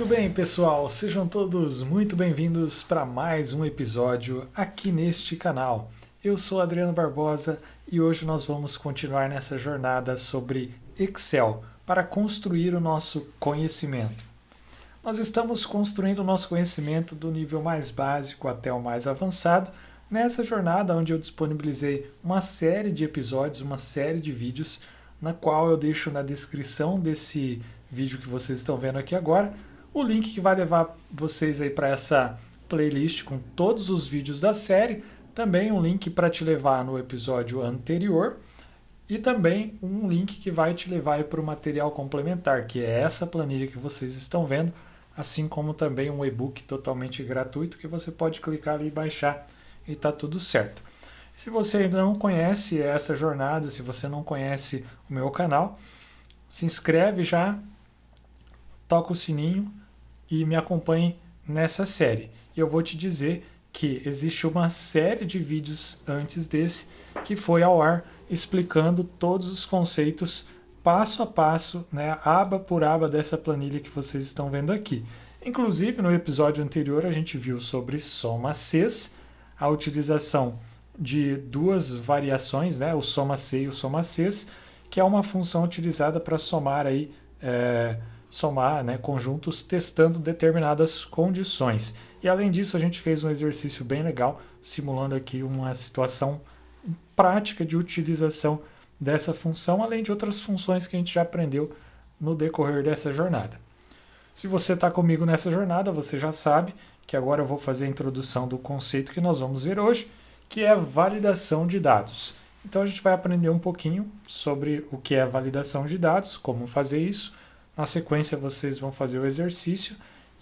Muito bem, pessoal, sejam todos muito bem-vindos para mais um episódio aqui neste canal. Eu sou Adriano Barbosa e hoje nós vamos continuar nessa jornada sobre Excel para construir o nosso conhecimento. Nós estamos construindo o nosso conhecimento do nível mais básico até o mais avançado nessa jornada onde eu disponibilizei uma série de episódios, uma série de vídeos, na qual eu deixo na descrição desse vídeo que vocês estão vendo aqui agora o link que vai levar vocês aí para essa playlist com todos os vídeos da série, também um link para te levar no episódio anterior e também um link que vai te levar para o material complementar, que é essa planilha que vocês estão vendo, assim como também um e-book totalmente gratuito que você pode clicar ali e baixar e tá tudo certo. Se você ainda não conhece essa jornada, se você não conhece o meu canal, se inscreve já, toca o sininho e me acompanhe nessa série. Eu vou te dizer que existe uma série de vídeos antes desse que foi ao ar explicando todos os conceitos passo a passo, né, aba por aba dessa planilha que vocês estão vendo aqui. Inclusive, no episódio anterior a gente viu sobre soma Cs, a utilização de duas variações, né, o soma C e o soma Cs, que é uma função utilizada para somar aí, é, somar né, conjuntos testando determinadas condições. E além disso, a gente fez um exercício bem legal, simulando aqui uma situação prática de utilização dessa função, além de outras funções que a gente já aprendeu no decorrer dessa jornada. Se você está comigo nessa jornada, você já sabe que agora eu vou fazer a introdução do conceito que nós vamos ver hoje, que é validação de dados. Então a gente vai aprender um pouquinho sobre o que é validação de dados, como fazer isso, na sequência, vocês vão fazer o exercício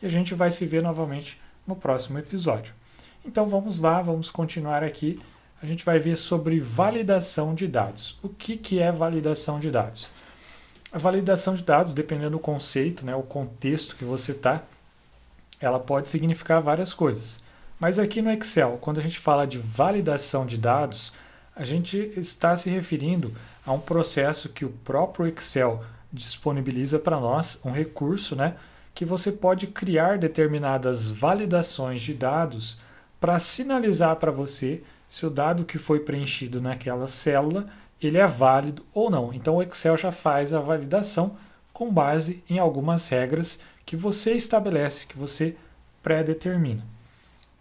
e a gente vai se ver novamente no próximo episódio. Então vamos lá, vamos continuar aqui. A gente vai ver sobre validação de dados. O que, que é validação de dados? A validação de dados, dependendo do conceito, né, o contexto que você está, ela pode significar várias coisas. Mas aqui no Excel, quando a gente fala de validação de dados, a gente está se referindo a um processo que o próprio Excel disponibiliza para nós um recurso né, que você pode criar determinadas validações de dados para sinalizar para você se o dado que foi preenchido naquela célula ele é válido ou não. Então o Excel já faz a validação com base em algumas regras que você estabelece, que você pré-determina.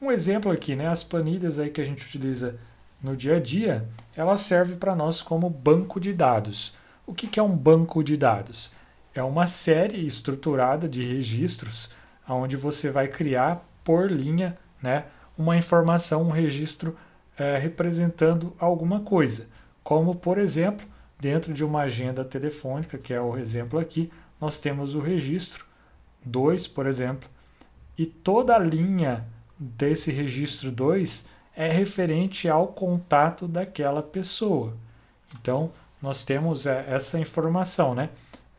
Um exemplo aqui, né, as planilhas aí que a gente utiliza no dia a dia, elas servem para nós como banco de dados. O que é um banco de dados? É uma série estruturada de registros onde você vai criar por linha né, uma informação, um registro é, representando alguma coisa. Como, por exemplo, dentro de uma agenda telefônica, que é o exemplo aqui, nós temos o registro 2, por exemplo, e toda a linha desse registro 2 é referente ao contato daquela pessoa. Então, nós temos é, essa informação, né?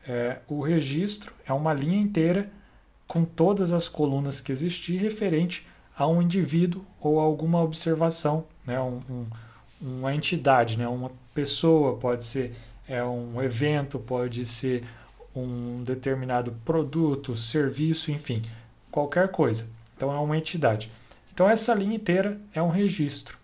É, o registro é uma linha inteira com todas as colunas que existir referente a um indivíduo ou a alguma observação, né? Um, um, uma entidade, né? uma pessoa, pode ser é, um evento, pode ser um determinado produto, serviço, enfim, qualquer coisa. Então é uma entidade. Então essa linha inteira é um registro.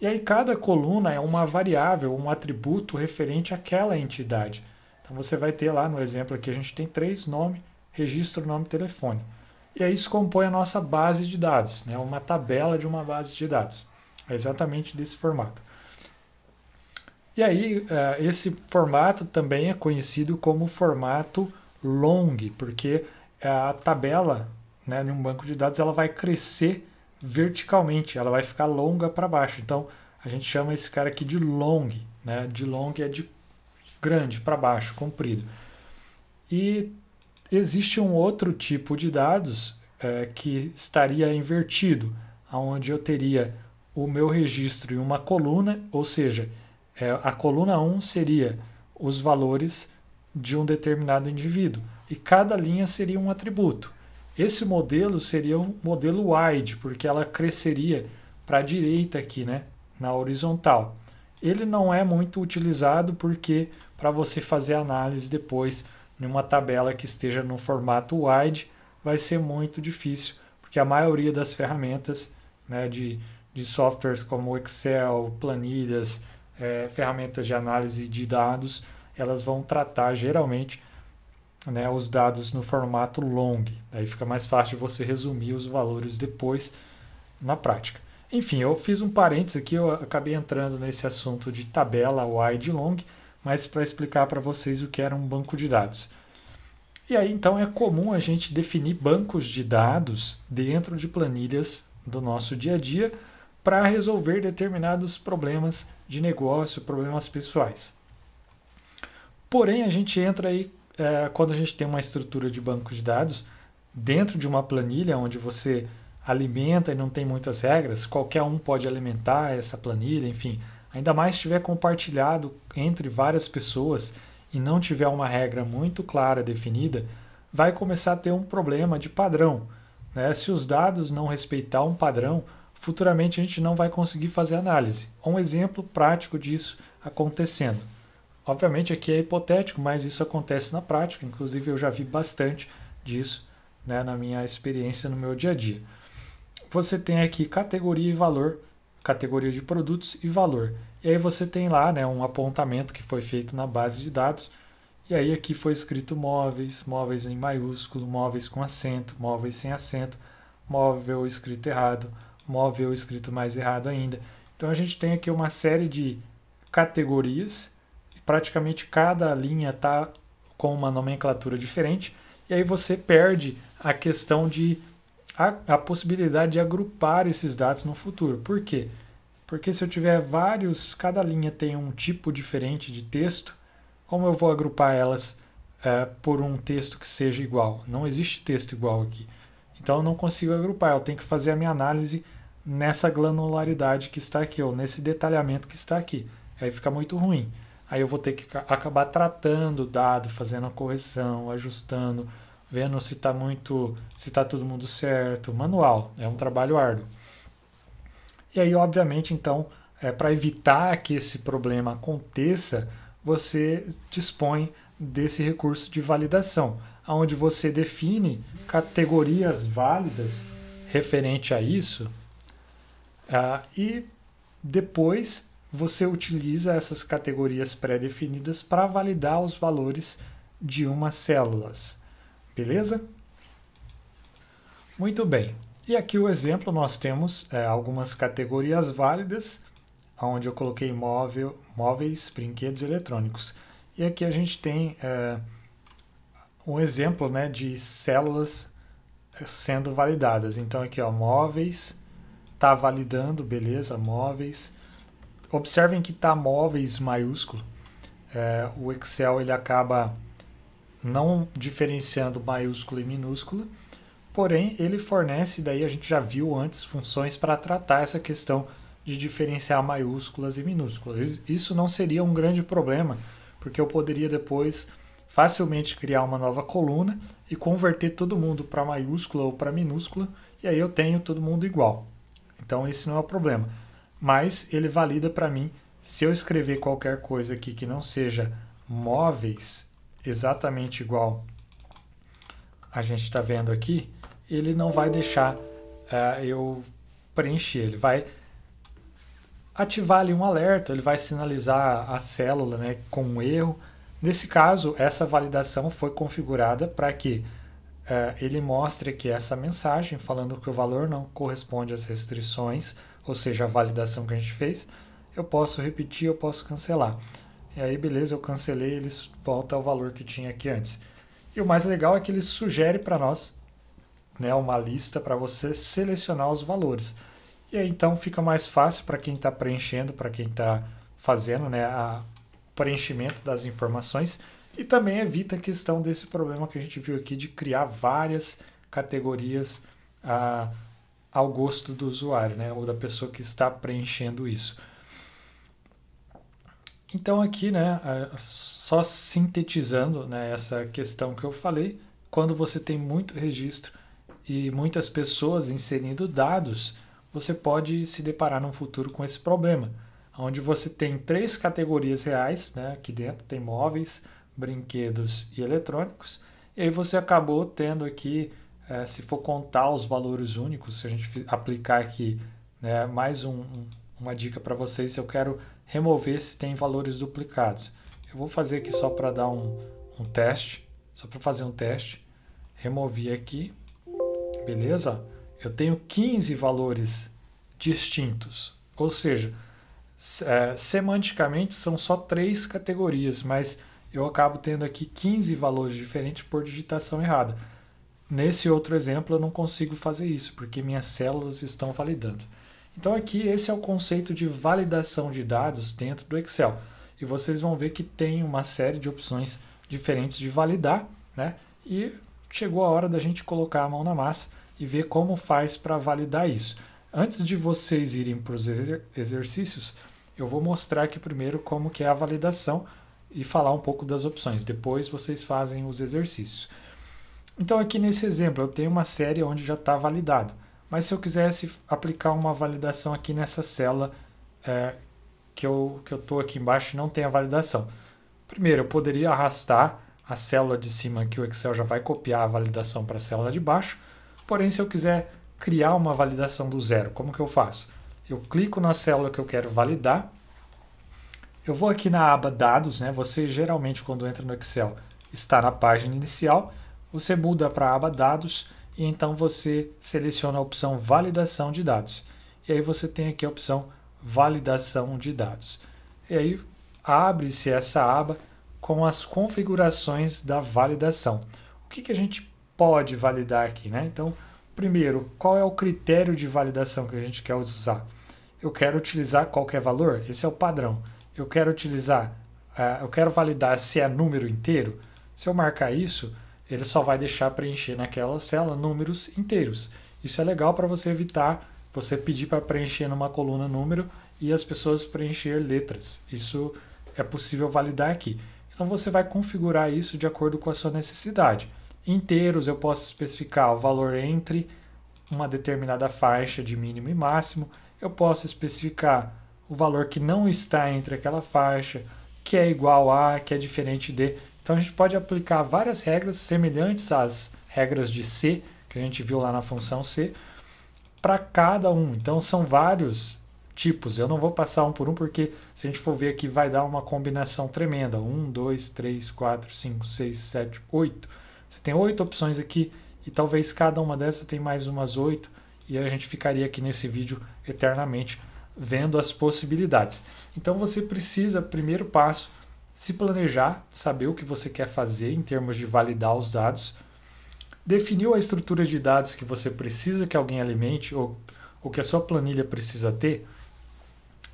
E aí cada coluna é uma variável, um atributo referente àquela entidade. Então você vai ter lá no exemplo aqui, a gente tem três nome, registro, nome telefone. E aí isso compõe a nossa base de dados, né? uma tabela de uma base de dados. É exatamente desse formato. E aí, é, esse formato também é conhecido como formato long, porque a tabela né, em um banco de dados ela vai crescer verticalmente, ela vai ficar longa para baixo. Então a gente chama esse cara aqui de long, né? De long é de grande para baixo, comprido. E existe um outro tipo de dados é, que estaria invertido, aonde eu teria o meu registro em uma coluna, ou seja, é, a coluna 1 seria os valores de um determinado indivíduo e cada linha seria um atributo. Esse modelo seria um modelo wide, porque ela cresceria para a direita aqui, né, na horizontal. Ele não é muito utilizado porque para você fazer análise depois numa tabela que esteja no formato wide vai ser muito difícil, porque a maioria das ferramentas né, de, de softwares como Excel, planilhas, é, ferramentas de análise de dados, elas vão tratar geralmente né, os dados no formato long. Daí fica mais fácil você resumir os valores depois na prática. Enfim, eu fiz um parênteses aqui, eu acabei entrando nesse assunto de tabela wide long, mas para explicar para vocês o que era um banco de dados. E aí então é comum a gente definir bancos de dados dentro de planilhas do nosso dia a dia para resolver determinados problemas de negócio, problemas pessoais. Porém, a gente entra aí é, quando a gente tem uma estrutura de banco de dados, dentro de uma planilha onde você alimenta e não tem muitas regras, qualquer um pode alimentar essa planilha, enfim. Ainda mais se tiver compartilhado entre várias pessoas e não tiver uma regra muito clara definida, vai começar a ter um problema de padrão. Né? Se os dados não respeitar um padrão, futuramente a gente não vai conseguir fazer análise. Um exemplo prático disso acontecendo. Obviamente aqui é hipotético, mas isso acontece na prática, inclusive eu já vi bastante disso né, na minha experiência no meu dia a dia. Você tem aqui categoria e valor, categoria de produtos e valor. E aí você tem lá né, um apontamento que foi feito na base de dados. E aí aqui foi escrito móveis, móveis em maiúsculo, móveis com acento, móveis sem acento, móvel escrito errado, móvel escrito mais errado ainda. Então a gente tem aqui uma série de categorias praticamente cada linha está com uma nomenclatura diferente, e aí você perde a questão de a, a, possibilidade de agrupar esses dados no futuro. Por quê? Porque se eu tiver vários, cada linha tem um tipo diferente de texto, como eu vou agrupar elas é, por um texto que seja igual? Não existe texto igual aqui. Então eu não consigo agrupar, eu tenho que fazer a minha análise nessa granularidade que está aqui, ou nesse detalhamento que está aqui. Aí fica muito ruim. Aí eu vou ter que acabar tratando o dado, fazendo a correção, ajustando, vendo se está muito, se está todo mundo certo, manual. É um trabalho árduo. E aí, obviamente, então, é, para evitar que esse problema aconteça, você dispõe desse recurso de validação, onde você define categorias válidas referente a isso, uh, e depois você utiliza essas categorias pré-definidas para validar os valores de umas células. Beleza? Muito bem. E aqui o exemplo nós temos é, algumas categorias válidas, onde eu coloquei móvel, móveis, brinquedos eletrônicos. E aqui a gente tem é, um exemplo né, de células é, sendo validadas. Então aqui ó, móveis, está validando, beleza, móveis, Observem que está móveis maiúsculo. É, o Excel ele acaba não diferenciando maiúsculo e minúsculo, porém ele fornece, daí a gente já viu antes, funções para tratar essa questão de diferenciar maiúsculas e minúsculas. Isso não seria um grande problema, porque eu poderia depois facilmente criar uma nova coluna e converter todo mundo para maiúscula ou para minúscula, e aí eu tenho todo mundo igual. Então esse não é o problema mas ele valida para mim se eu escrever qualquer coisa aqui que não seja móveis exatamente igual a gente está vendo aqui, ele não vai deixar uh, eu preencher, ele vai ativar ali um alerta, ele vai sinalizar a célula né, com um erro. Nesse caso, essa validação foi configurada para que uh, é, ele mostre que essa mensagem falando que o valor não corresponde às restrições ou seja, a validação que a gente fez, eu posso repetir, eu posso cancelar. E aí, beleza, eu cancelei, ele volta ao valor que tinha aqui antes. E o mais legal é que ele sugere para nós né, uma lista para você selecionar os valores. E aí, então, fica mais fácil para quem está preenchendo, para quem está fazendo né, o preenchimento das informações e também evita a questão desse problema que a gente viu aqui de criar várias categorias. Ah, ao gosto do usuário, né? Ou da pessoa que está preenchendo isso. Então aqui, né, só sintetizando né, essa questão que eu falei, quando você tem muito registro e muitas pessoas inserindo dados, você pode se deparar no futuro com esse problema, onde você tem três categorias reais, né, aqui dentro tem móveis, brinquedos e eletrônicos, e aí você acabou tendo aqui é, se for contar os valores únicos, se a gente aplicar aqui né, mais um, um, uma dica para vocês, eu quero remover se tem valores duplicados. Eu vou fazer aqui só para dar um, um teste, só para fazer um teste. Removi aqui, beleza? Eu tenho 15 valores distintos, ou seja, é, semanticamente são só três categorias, mas eu acabo tendo aqui 15 valores diferentes por digitação errada. Nesse outro exemplo, eu não consigo fazer isso, porque minhas células estão validando. Então, aqui, esse é o conceito de validação de dados dentro do Excel. E vocês vão ver que tem uma série de opções diferentes de validar, né? E chegou a hora da gente colocar a mão na massa e ver como faz para validar isso. Antes de vocês irem para os exer exercícios, eu vou mostrar aqui primeiro como que é a validação e falar um pouco das opções. Depois vocês fazem os exercícios. Então aqui nesse exemplo eu tenho uma série onde já está validado, mas se eu quisesse aplicar uma validação aqui nessa célula é, que eu que eu estou aqui embaixo e não tem a validação. Primeiro eu poderia arrastar a célula de cima que o Excel já vai copiar a validação para a célula de baixo, porém se eu quiser criar uma validação do zero, como que eu faço? Eu clico na célula que eu quero validar, eu vou aqui na aba dados, né? você geralmente quando entra no Excel está na página inicial, você muda para a aba Dados e então você seleciona a opção Validação de Dados. E aí você tem aqui a opção Validação de Dados. E aí abre-se essa aba com as configurações da validação. O que, que a gente pode validar aqui? Né? Então, primeiro, qual é o critério de validação que a gente quer usar? Eu quero utilizar qualquer valor? Esse é o padrão. Eu quero utilizar, uh, eu quero validar se é número inteiro? Se eu marcar isso, ele só vai deixar preencher naquela célula números inteiros. Isso é legal para você evitar você pedir para preencher numa coluna número e as pessoas preencher letras. Isso é possível validar aqui. Então você vai configurar isso de acordo com a sua necessidade. Inteiros eu posso especificar o valor entre uma determinada faixa de mínimo e máximo. Eu posso especificar o valor que não está entre aquela faixa, que é igual a, que é diferente de. Então a gente pode aplicar várias regras semelhantes às regras de C, que a gente viu lá na função C, para cada um. Então são vários tipos. Eu não vou passar um por um, porque se a gente for ver aqui, vai dar uma combinação tremenda. 1, 2, 3, 4, 5, 6, 7, 8. Você tem oito opções aqui e talvez cada uma dessas tem mais umas oito e a gente ficaria aqui nesse vídeo eternamente vendo as possibilidades. Então você precisa, primeiro passo, se planejar, saber o que você quer fazer em termos de validar os dados, definiu a estrutura de dados que você precisa que alguém alimente ou, o que a sua planilha precisa ter,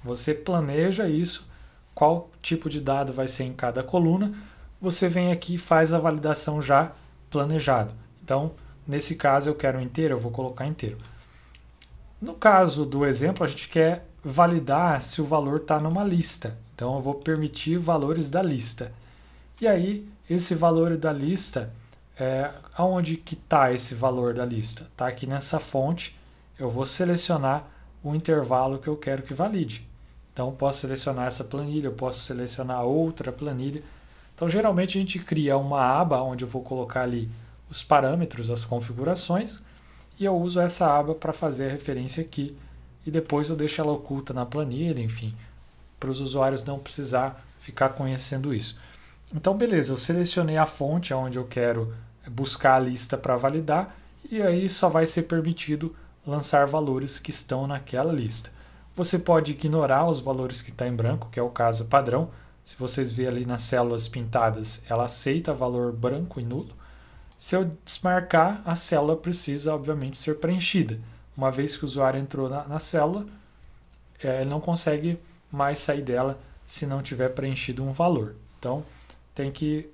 você planeja isso, qual tipo de dado vai ser em cada coluna, você vem aqui e faz a validação já planejado. Então, nesse caso eu quero inteiro, eu vou colocar inteiro. No caso do exemplo, a gente quer validar se o valor está numa lista. Então eu vou permitir valores da lista. E aí, esse valor da lista, é, aonde que está esse valor da lista? Está aqui nessa fonte, eu vou selecionar o intervalo que eu quero que valide. Então, eu posso selecionar essa planilha, eu posso selecionar outra planilha. Então, geralmente a gente cria uma aba onde eu vou colocar ali os parâmetros, as configurações, e eu uso essa aba para fazer a referência aqui, e depois eu deixo ela oculta na planilha, enfim, para os usuários não precisar ficar conhecendo isso. Então, beleza, eu selecionei a fonte onde eu quero buscar a lista para validar e aí só vai ser permitido lançar valores que estão naquela lista. Você pode ignorar os valores que está em branco, que é o caso padrão. Se vocês verem ali nas células pintadas, ela aceita valor branco e nulo. Se eu desmarcar, a célula precisa, obviamente, ser preenchida. Uma vez que o usuário entrou na, na célula, é, ele não consegue mais sair dela se não tiver preenchido um valor. Então, tem que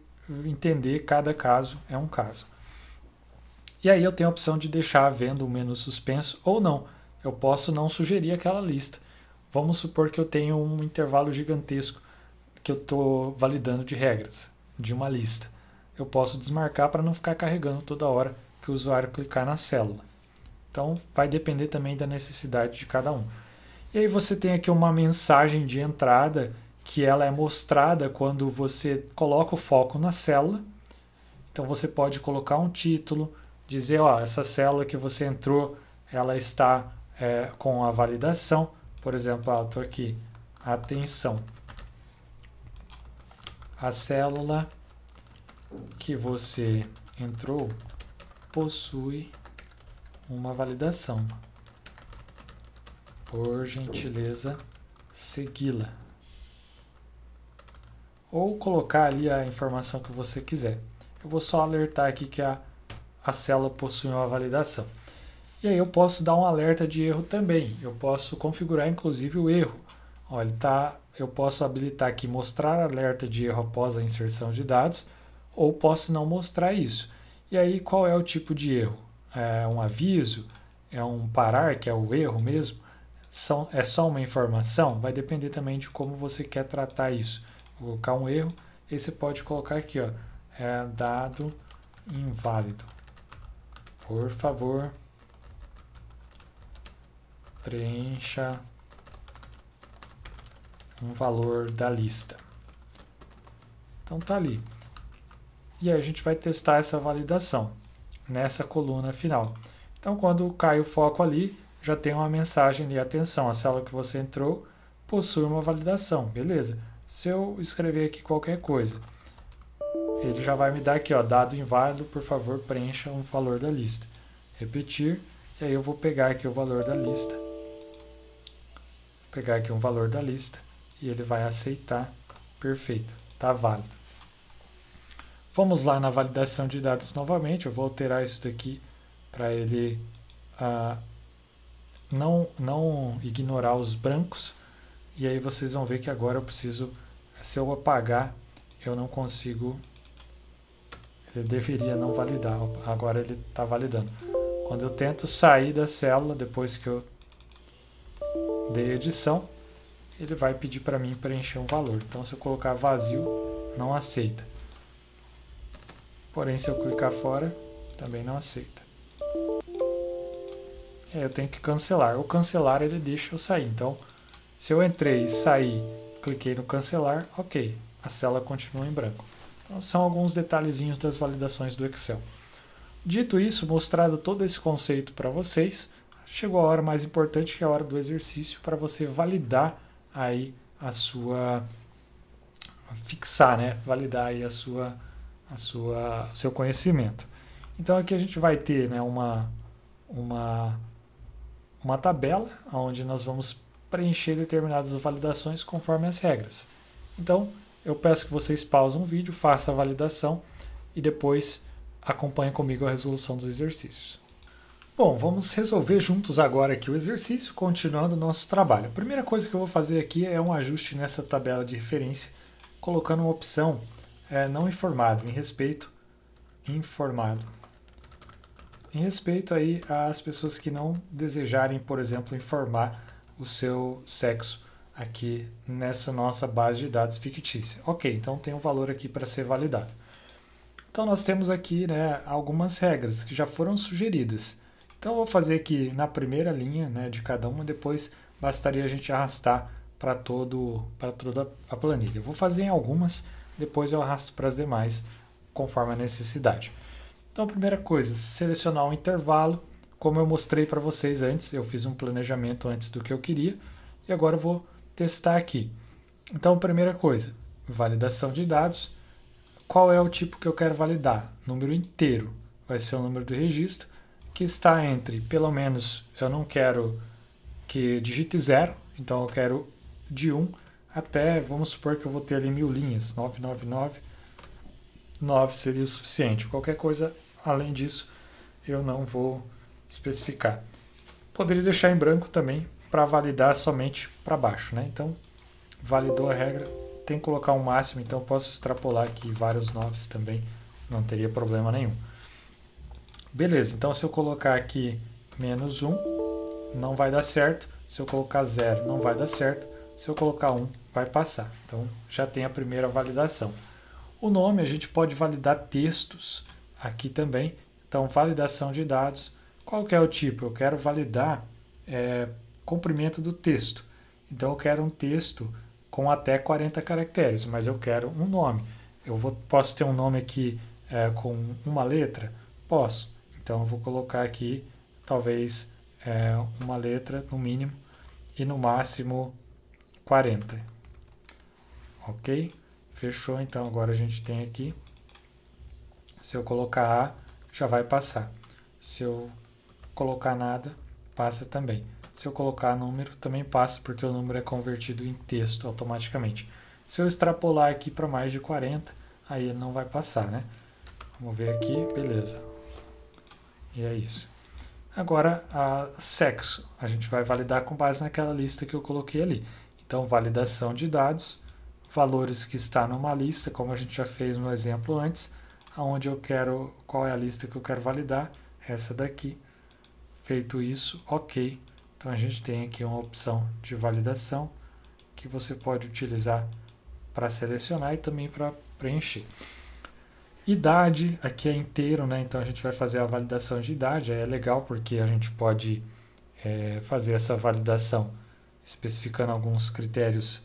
entender cada caso é um caso. E aí eu tenho a opção de deixar a venda o menu suspenso ou não. Eu posso não sugerir aquela lista. Vamos supor que eu tenho um intervalo gigantesco que eu estou validando de regras, de uma lista. Eu posso desmarcar para não ficar carregando toda hora que o usuário clicar na célula. Então vai depender também da necessidade de cada um. E aí você tem aqui uma mensagem de entrada que ela é mostrada quando você coloca o foco na célula. Então você pode colocar um título, dizer, ó, essa célula que você entrou, ela está é, com a validação. Por exemplo, eu estou aqui, atenção. A célula que você entrou possui uma validação por gentileza, segui-la. Ou colocar ali a informação que você quiser. Eu vou só alertar aqui que a, a célula possui uma validação. E aí eu posso dar um alerta de erro também. Eu posso configurar inclusive o erro. Olha, tá, eu posso habilitar aqui mostrar alerta de erro após a inserção de dados, ou posso não mostrar isso. E aí qual é o tipo de erro? É um aviso? É um parar, que é o erro mesmo? são, é só uma informação, vai depender também de como você quer tratar isso. Vou colocar um erro, e você pode colocar aqui, ó, é dado inválido. Por favor, preencha um valor da lista. Então tá ali. E aí a gente vai testar essa validação nessa coluna final. Então quando cai o foco ali, já tem uma mensagem de atenção, a célula que você entrou possui uma validação, beleza? Se eu escrever aqui qualquer coisa, ele já vai me dar aqui, ó, dado inválido, por favor, preencha um valor da lista. Repetir, e aí eu vou pegar aqui o valor da lista. Vou pegar aqui um valor da lista e ele vai aceitar. Perfeito, tá válido. Vamos lá na validação de dados novamente, eu vou alterar isso daqui para ele uh, não, não ignorar os brancos. E aí vocês vão ver que agora eu preciso, se eu apagar, eu não consigo, ele deveria não validar, agora ele está validando. Quando eu tento sair da célula, depois que eu dei edição, ele vai pedir para mim preencher um valor. Então, se eu colocar vazio, não aceita. Porém, se eu clicar fora, também não aceita. É, eu tenho que cancelar. O cancelar ele deixa eu sair. Então, se eu entrei e saí, cliquei no cancelar, ok, a célula continua em branco. Então, são alguns detalhezinhos das validações do Excel. Dito isso, mostrado todo esse conceito para vocês, chegou a hora mais importante, que é a hora do exercício para você validar aí a sua fixar, né? Validar aí a sua a sua seu conhecimento. Então aqui a gente vai ter, né, uma uma uma tabela onde nós vamos preencher determinadas validações conforme as regras. Então, eu peço que vocês pausem o vídeo, façam a validação e depois acompanhem comigo a resolução dos exercícios. Bom, vamos resolver juntos agora aqui o exercício, continuando o nosso trabalho. A primeira coisa que eu vou fazer aqui é um ajuste nessa tabela de referência, colocando uma opção é, não informado, em respeito informado em respeito aí às pessoas que não desejarem, por exemplo, informar o seu sexo aqui nessa nossa base de dados fictícia. Ok, então tem um valor aqui para ser validado. Então nós temos aqui né, algumas regras que já foram sugeridas. Então vou fazer aqui na primeira linha né, de cada uma, depois bastaria a gente arrastar para toda a planilha. Eu vou fazer em algumas, depois eu arrasto para as demais conforme a necessidade. Então, a primeira coisa, selecionar um intervalo. Como eu mostrei para vocês antes, eu fiz um planejamento antes do que eu queria e agora eu vou testar aqui. Então, primeira coisa, validação de dados. Qual é o tipo que eu quero validar? Número inteiro vai ser o número do registro, que está entre, pelo menos, eu não quero que digite zero, então eu quero de 1 um até, vamos supor que eu vou ter ali mil linhas, 999, 9 seria o suficiente. Qualquer coisa Além disso, eu não vou especificar. Poderia deixar em branco também para validar somente para baixo, né? Então, validou a regra, tem que colocar um máximo, então posso extrapolar aqui vários 9 também, não teria problema nenhum. Beleza, então se eu colocar aqui menos 1, não vai dar certo. Se eu colocar 0, não vai dar certo. Se eu colocar 1, vai passar. Então já tem a primeira validação. O nome a gente pode validar textos aqui também. Então, validação de dados. Qual que é o tipo? Eu quero validar é, comprimento do texto. Então, eu quero um texto com até 40 caracteres, mas eu quero um nome. Eu vou, posso ter um nome aqui é, com uma letra? Posso. Então, eu vou colocar aqui, talvez, é, uma letra no mínimo e no máximo 40. Ok? Fechou, então agora a gente tem aqui se eu colocar A, já vai passar. Se eu colocar nada, passa também. Se eu colocar número, também passa, porque o número é convertido em texto automaticamente. Se eu extrapolar aqui para mais de 40, aí ele não vai passar, né? Vamos ver aqui, beleza. E é isso. Agora, sexo. A gente vai validar com base naquela lista que eu coloquei ali. Então, validação de dados, valores que está numa lista, como a gente já fez no exemplo antes, aonde eu quero, qual é a lista que eu quero validar, essa daqui. Feito isso, ok. Então a gente tem aqui uma opção de validação que você pode utilizar para selecionar e também para preencher. Idade, aqui é inteiro, né? Então a gente vai fazer a validação de idade, é legal porque a gente pode é, fazer essa validação especificando alguns critérios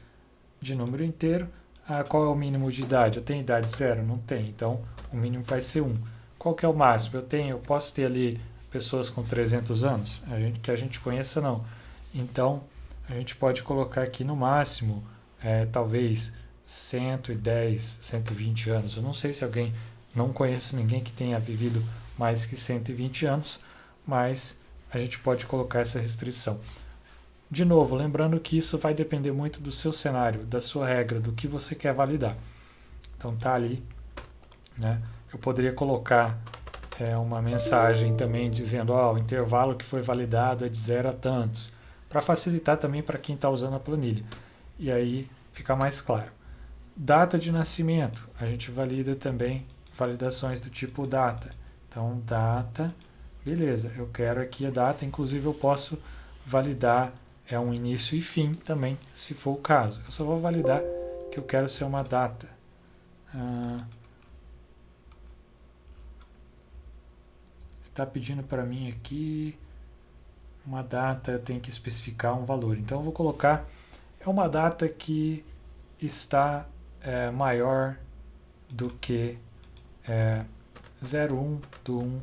de número inteiro ah, qual é o mínimo de idade? Eu tenho idade zero? Não tem. Então, o mínimo vai ser um. Qual que é o máximo? Eu tenho, eu posso ter ali pessoas com 300 anos? A gente, que a gente conheça, não. Então, a gente pode colocar aqui no máximo, é, talvez 110, 120 anos. Eu não sei se alguém, não conheço ninguém que tenha vivido mais que 120 anos, mas a gente pode colocar essa restrição. De novo, lembrando que isso vai depender muito do seu cenário, da sua regra, do que você quer validar. Então tá ali, né? Eu poderia colocar é, uma mensagem também dizendo, ó, oh, o intervalo que foi validado é de zero a tantos, para facilitar também para quem está usando a planilha. E aí fica mais claro. Data de nascimento, a gente valida também validações do tipo data. Então data, beleza, eu quero aqui a data, inclusive eu posso validar é um início e fim também, se for o caso. Eu só vou validar que eu quero ser uma data. Ah, está pedindo para mim aqui uma data, eu tenho que especificar um valor. Então eu vou colocar é uma data que está é, maior do que é, 01 do 1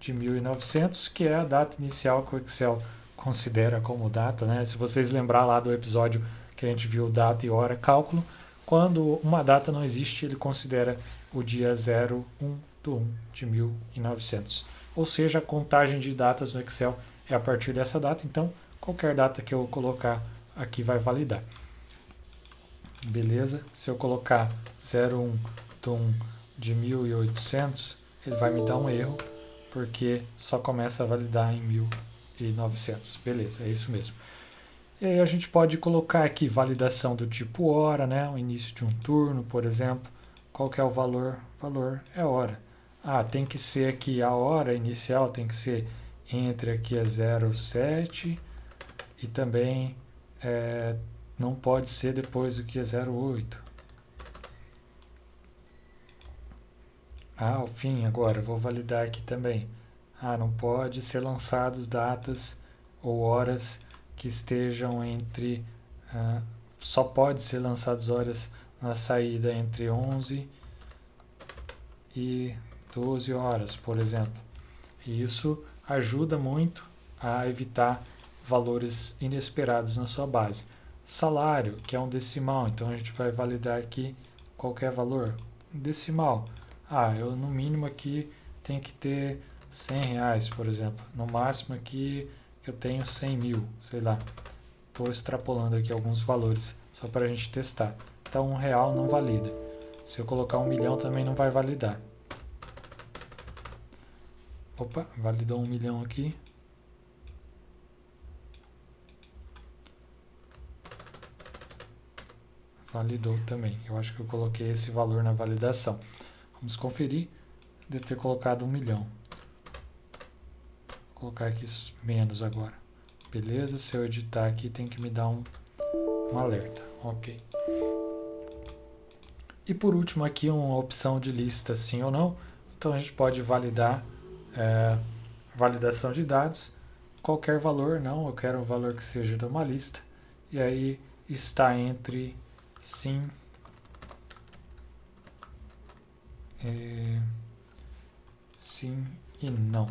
de 1900, que é a data inicial que o Excel considera como data, né? Se vocês lembrar lá do episódio que a gente viu data e hora cálculo, quando uma data não existe, ele considera o dia 01 do 1 de 1900. Ou seja, a contagem de datas no Excel é a partir dessa data, então qualquer data que eu colocar aqui vai validar. Beleza? Se eu colocar 01 de 1 de 1800, ele vai me dar um erro, porque só começa a validar em 1800 e 900. Beleza, é isso mesmo. E aí a gente pode colocar aqui validação do tipo hora, né? O início de um turno, por exemplo. Qual que é o valor? O valor é hora. Ah, tem que ser aqui a hora inicial, tem que ser entre aqui a 07 e também é, não pode ser depois do que é 08. Ah, o fim agora, vou validar aqui também ah, não pode ser lançados datas ou horas que estejam entre, ah, só pode ser lançadas horas na saída entre 11 e 12 horas, por exemplo. E isso ajuda muito a evitar valores inesperados na sua base. Salário, que é um decimal, então a gente vai validar aqui qualquer valor decimal. Ah, eu no mínimo aqui tenho que ter 100 reais, por exemplo. No máximo aqui eu tenho 100 mil, sei lá. Estou extrapolando aqui alguns valores, só para a gente testar. Então, um real não valida. Se eu colocar um milhão também não vai validar. Opa, validou um milhão aqui. Validou também. Eu acho que eu coloquei esse valor na validação. Vamos conferir. Deve ter colocado um milhão colocar aqui menos agora. Beleza? Se eu editar aqui, tem que me dar um, um alerta. Ok. E por último aqui uma opção de lista sim ou não. Então a gente pode validar é, validação de dados, qualquer valor, não, eu quero um valor que seja de uma lista. E aí está entre sim e, é, sim e não.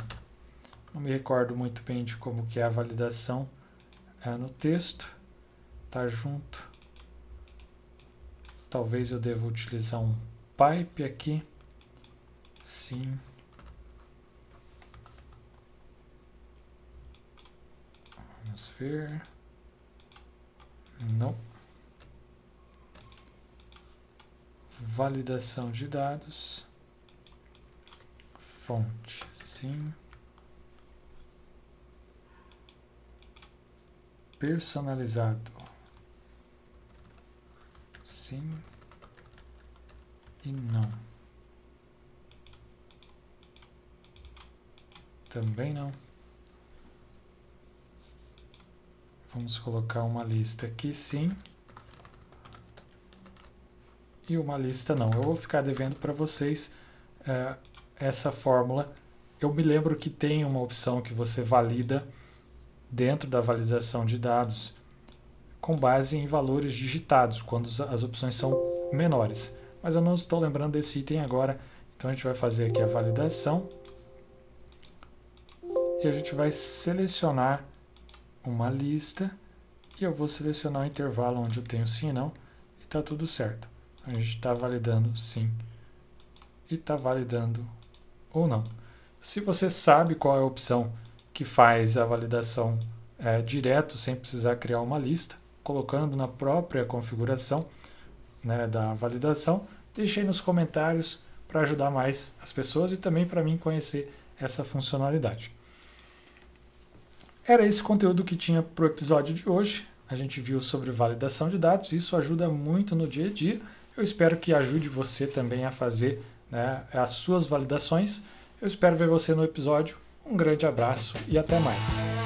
Não me recordo muito bem de como que é a validação é no texto. Tá junto. Talvez eu deva utilizar um pipe aqui. Sim. Vamos ver. Não. Validação de dados. Fonte, sim. personalizado. Sim e não. Também não. Vamos colocar uma lista aqui, sim. E uma lista não. Eu vou ficar devendo para vocês uh, essa fórmula. Eu me lembro que tem uma opção que você valida dentro da validação de dados com base em valores digitados, quando as opções são menores. Mas eu não estou lembrando desse item agora, então a gente vai fazer aqui a validação e a gente vai selecionar uma lista e eu vou selecionar o intervalo onde eu tenho sim e não e está tudo certo. A gente está validando sim e está validando ou não. Se você sabe qual é a opção que faz a validação é, direto, sem precisar criar uma lista, colocando na própria configuração né, da validação. Deixei nos comentários para ajudar mais as pessoas e também para mim conhecer essa funcionalidade. Era esse conteúdo que tinha para o episódio de hoje. A gente viu sobre validação de dados, isso ajuda muito no dia a dia. Eu espero que ajude você também a fazer né, as suas validações. Eu espero ver você no episódio um grande abraço e até mais.